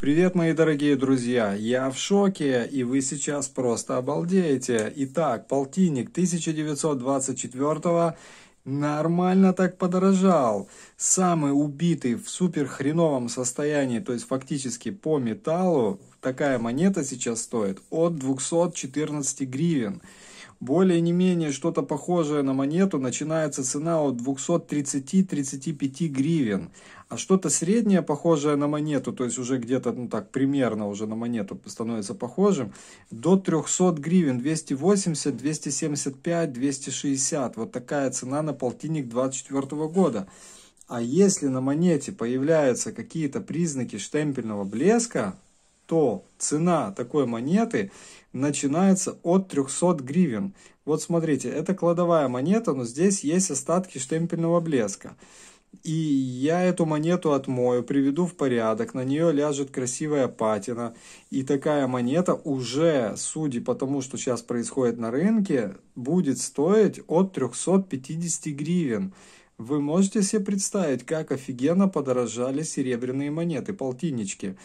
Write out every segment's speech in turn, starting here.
Привет, мои дорогие друзья! Я в шоке, и вы сейчас просто обалдеете. Итак, полтинник 1924 нормально так подорожал. Самый убитый в супер хреновом состоянии, то есть фактически по металлу, такая монета сейчас стоит от 214 гривен более не менее что-то похожее на монету начинается цена от 230-35 гривен, а что-то среднее похожее на монету, то есть уже где-то, ну так, примерно уже на монету становится похожим, до 300 гривен, 280, 275, 260, вот такая цена на полтинник 24 года. А если на монете появляются какие-то признаки штемпельного блеска, то цена такой монеты начинается от 300 гривен. Вот смотрите, это кладовая монета, но здесь есть остатки штемпельного блеска. И я эту монету отмою, приведу в порядок, на нее ляжет красивая патина. И такая монета уже, судя по тому, что сейчас происходит на рынке, будет стоить от 350 гривен. Вы можете себе представить, как офигенно подорожали серебряные монеты, полтиннички.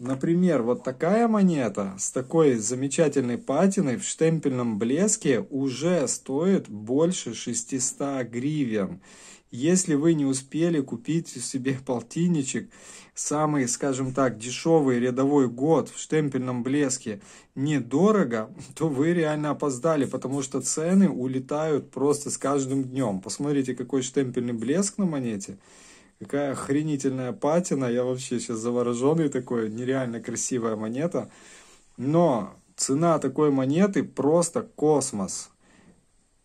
Например, вот такая монета с такой замечательной патиной в штемпельном блеске уже стоит больше 600 гривен. Если вы не успели купить себе полтинничек, самый, скажем так, дешевый рядовой год в штемпельном блеске недорого, то вы реально опоздали, потому что цены улетают просто с каждым днем. Посмотрите, какой штемпельный блеск на монете – Какая охренительная патина. Я вообще сейчас завороженный такой. Нереально красивая монета. Но цена такой монеты просто космос.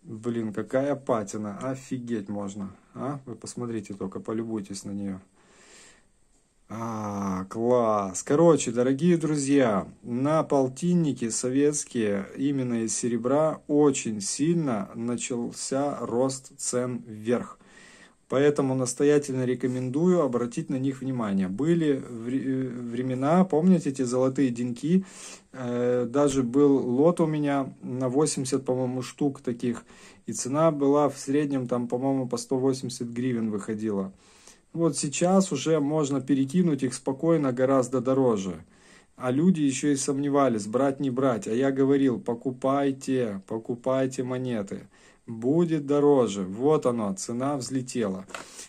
Блин, какая патина. Офигеть можно. А? Вы посмотрите только, полюбуйтесь на нее. А, класс. Короче, дорогие друзья, на полтиннике советские, именно из серебра, очень сильно начался рост цен вверх. Поэтому настоятельно рекомендую обратить на них внимание. Были э, времена, помните эти золотые деньки, э, даже был лот у меня на 80, по-моему, штук таких, и цена была в среднем, там, по-моему, по 180 гривен выходила. Вот сейчас уже можно перекинуть их спокойно гораздо дороже. А люди еще и сомневались, брать не брать. А я говорил, покупайте, покупайте монеты будет дороже. Вот оно, цена взлетела.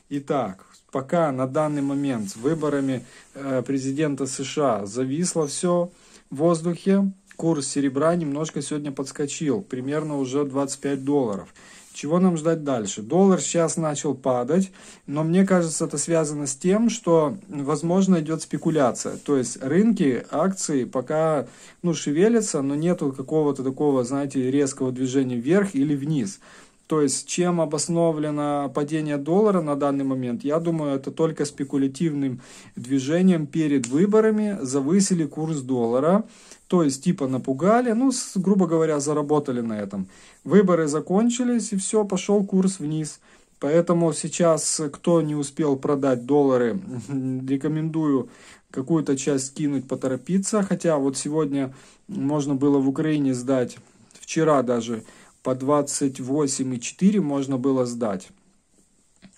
Итак, пока на данный момент с выборами э, президента США зависло все в воздухе, курс серебра немножко сегодня подскочил, примерно уже 25 долларов. Чего нам ждать дальше? Доллар сейчас начал падать, но мне кажется, это связано с тем, что, возможно, идет спекуляция. То есть рынки, акции пока ну, шевелятся, но нету какого-то такого, знаете, резкого движения вверх или вниз. То есть, чем обосновано падение доллара на данный момент, я думаю, это только спекулятивным движением перед выборами завысили курс доллара. То есть, типа напугали, ну, грубо говоря, заработали на этом. Выборы закончились, и все, пошел курс вниз. Поэтому сейчас, кто не успел продать доллары, рекомендую какую-то часть кинуть, поторопиться. Хотя вот сегодня можно было в Украине сдать, вчера даже, по 28,4 можно было сдать.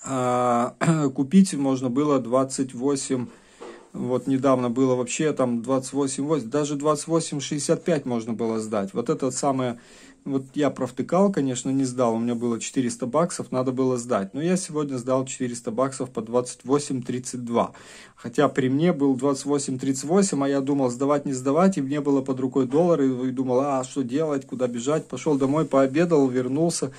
А купить можно было 28 вот недавно было вообще там 28,8, даже 28,65 можно было сдать. Вот это самое, вот я провтыкал, конечно, не сдал, у меня было 400 баксов, надо было сдать. Но я сегодня сдал 400 баксов по 28,32. Хотя при мне был 28,38, а я думал сдавать, не сдавать, и мне было под рукой доллар, и думал, а что делать, куда бежать. Пошел домой, пообедал, вернулся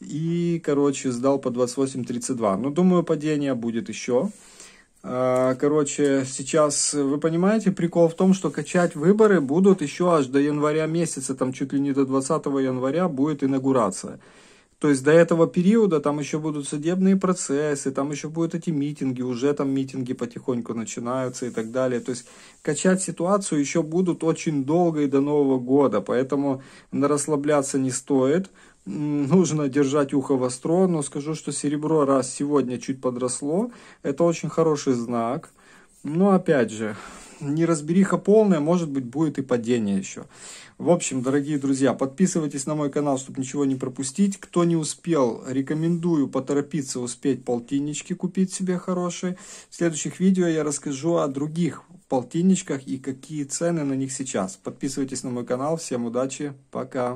и, короче, сдал по 28,32. Но ну, думаю, падение будет еще. А, короче, сейчас э, вы понимаете, прикол в том, что качать выборы будут еще аж до января месяца, там чуть ли не до 20 января будет инаугурация. То есть до этого периода там еще будут судебные процессы, там еще будут эти митинги, уже там митинги потихоньку начинаются и так далее. То есть качать ситуацию еще будут очень долго и до Нового года, поэтому расслабляться не стоит нужно держать ухо востро, но скажу, что серебро раз сегодня чуть подросло, это очень хороший знак. Но ну, опять же, неразбериха полная, может быть, будет и падение еще. В общем, дорогие друзья, подписывайтесь на мой канал, чтобы ничего не пропустить. Кто не успел, рекомендую поторопиться успеть полтиннички купить себе хорошие. В следующих видео я расскажу о других полтинничках и какие цены на них сейчас. Подписывайтесь на мой канал. Всем удачи, пока!